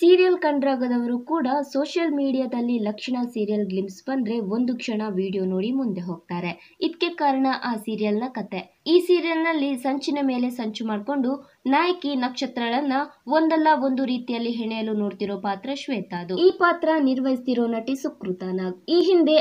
serial ಕಂಡ್ರಾಗದವರು ಕೂಡ social ಮೀಡಿಯಾದಲ್ಲಿ ಲಕ್ಷಣ ಸೀರಿಯಲ್ ಗ್ಲಿಮ್ಸ್ ಬಂದರೆ ಒಂದು ಕ್ಷಣ ವಿಡಿಯೋ ನೋಡಿ ಮುಂದೆ ಹೋಗ್ತಾರೆ ಇದಕ್ಕೆ ಕಾರಣ ಆ ಸೀರಿಯಲ್ನ ಕತೆ ಈ ಸೀರಿಯಲ್ನಲ್ಲಿ ಸಂಚಿನ ಮೇಲೆ ಸಂಚು ಮಾಡಿಕೊಂಡು ನಾಯಕಿ ನಕ್ಷತ್ರಗಳನ್ನ ಒಂದಲ್ಲ ಒಂದು ರೀತಿಯಲ್ಲಿ ಹೆಣೆಯಲು ನೋಡ್ತಿರೋ ಪಾತ್ರ ಶ್ವೇತಾ ಅದು ಈ ಪಾತ್ರ ನಿರ್ವಹಿಸ್ತಿರೋ ನಟಿ ಸುಕೃತ ನಾಗ್ ಈ ಹಿಂದೆ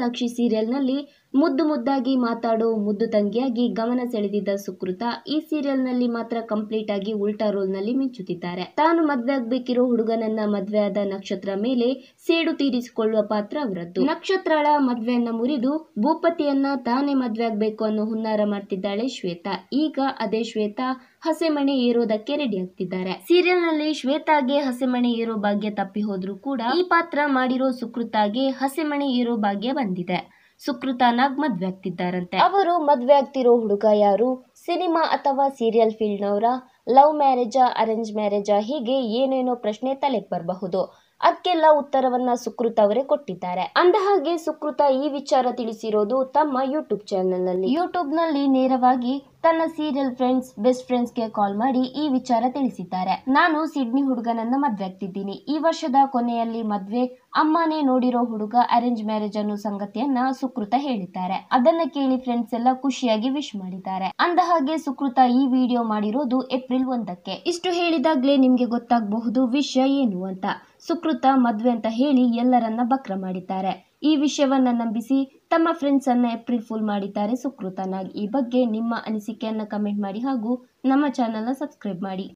ಸಾಕ್ಷಿ ಸೀರಿಯಲ್ನಲ್ಲಿ ಮುದ್ದು ಮುದ್ದಾಗಿ ಮಾತಾಡೋ ಮುದ್ದು ತಂಗಿಯಾಗಿ ಗಮನ ಸೆಳೆದಿದ್ದ ಸುಕೃತ ಈ ಸೀರಿಯಲ್ನಲ್ಲಿ ಮಾತ್ರ ಕಂಪ್ಲೀಟ್ ಆಗಿ ಉಲ್ಟಾ ರೋಲ್ನಲ್ಲಿ ಮಿಂಚುತ್ತಿದ್ದಾರೆ ತಾನು ಮದ್ವೆ ಆಗ್ಬೇಕಿರೋ ಹುಡುಗನನ್ನ ಆದ ನಕ್ಷತ್ರ ಮೇಲೆ ಸೇಡು ತೀರಿಸಿಕೊಳ್ಳುವ ಪಾತ್ರ ಅವರದ್ದು ನಕ್ಷತ್ರಗಳ ಮದ್ವೆಯನ್ನ ಮುರಿದು ಭೂಪತಿಯನ್ನ ತಾನೇ ಮದುವೆ ಆಗಬೇಕು ಅನ್ನೋ ಹುನ್ನಾರ ಮಾಡ್ತಿದ್ದಾಳೆ ಶ್ವೇತಾ ಈಗ ಅದೇ ಶ್ವೇತಾ ಹಸೆಮಣೆ ಏರೋದಕ್ಕೆ ರೆಡಿ ಆಗ್ತಿದ್ದಾರೆ ಸೀರಿಯಲ್ ನಲ್ಲಿ ಶ್ವೇತಾಗೆ ಹಸೆಮಣೆ ಏರೋ ಭಾಗ್ಯ ತಪ್ಪಿ ಹೋದ್ರು ಕೂಡ ಈ ಪಾತ್ರ ಮಾಡಿರೋ ಸುಕೃತಾಗೆ ಹಸೆಮಣೆ ಏರೋ ಭಾಗ್ಯ ಬಂದಿದೆ ಸುಕೃತಾನಾಗ್ ಮದ್ವೆ ಆಗ್ತಿದ್ದಾರಂತೆ ಅವರು ಮದ್ವೆ ಆಗ್ತಿರೋ ಹುಡುಗ ಯಾರು ಸಿನಿಮಾ ಅಥವಾ ಸೀರಿಯಲ್ ಫೀಲ್ಡ್ನವರ ಲವ್ ಮ್ಯಾರೇಜಾ ಅರೇಂಜ್ ಮ್ಯಾರೇಜಾ ಹೀಗೆ ಏನೇನೋ ಪ್ರಶ್ನೆ ತಲೆಗೆ ಬರಬಹುದು ಅದಕ್ಕೆಲ್ಲ ಉತ್ತರವನ್ನು ಸುಕೃತ ಅವರೇ ಕೊಟ್ಟಿದ್ದಾರೆ ಅಂದ ಹಾಗೆ ಸುಕೃತ ಈ ವಿಚಾರ ತಿಳಿಸಿರೋದು ತಮ್ಮ ಯೂಟ್ಯೂಬ್ ಯೂಟ್ಯೂಬ್ ನಲ್ಲಿ ನೇರವಾಗಿ ತನ್ನ ಸೀರಿಯಲ್ ಫ್ರೆಂಡ್ಸ್ ಬೆಸ್ಟ್ ಫ್ರೆಂಡ್ಸ್ ಗೆ ಕಾಲ್ ಮಾಡಿ ಈ ವಿಚಾರ ತಿಳಿಸಿದ್ದಾರೆ ನಾನು ಸಿಡ್ನಿ ಹುಡುಗನನ್ನ ಮದ್ವೆ ಆಗ್ತಿದ್ದೀನಿ ಈ ವರ್ಷದ ಕೊನೆಯಲ್ಲಿ ಮದ್ವೆ ಅಮ್ಮನೇ ನೋಡಿರೋ ಹುಡುಗ ಅರೇಂಜ್ ಮ್ಯಾರೇಜ್ ಅನ್ನೋ ಸಂಗತಿಯನ್ನ ಸುಕೃತ ಹೇಳಿದ್ದಾರೆ ಅದನ್ನ ಕೇಳಿ ಫ್ರೆಂಡ್ಸ್ ಎಲ್ಲ ಖುಷಿಯಾಗಿ ವಿಶ್ ಮಾಡಿದ್ದಾರೆ ಅಂದ ಹಾಗೆ ಸುಕೃತ ಈ ವಿಡಿಯೋ ಮಾಡಿರೋದು ಏಪ್ರಿಲ್ ಒಂದಕ್ಕೆ ಇಷ್ಟು ಹೇಳಿದಾಗ್ಲೇ ನಿಮ್ಗೆ ಗೊತ್ತಾಗಬಹುದು ವಿಷಯ ಏನು ಅಂತ ಸುಕೃತ ಮದ್ವೆ ಅಂತ ಹೇಳಿ ಎಲ್ಲರನ್ನ ಬಕ್ರ ಮಾಡಿದ್ದಾರೆ ಈ ವಿಷಯವನ್ನ ನಂಬಿಸಿ ತಮ್ಮ ಫ್ರೆಂಡ್ಸ್ ಅನ್ನ ಏಪ್ರಿಲ್ ಫುಲ್ ಮಾಡಿದ್ದಾರೆ ಸುಕೃತನಾಗಿ ಈ ಬಗ್ಗೆ ನಿಮ್ಮ ಅನಿಸಿಕೆಯನ್ನ ಕಮೆಂಟ್ ಮಾಡಿ ಹಾಗೂ ನಮ್ಮ ನ ಸಬ್ಸ್ಕ್ರೈಬ್ ಮಾಡಿ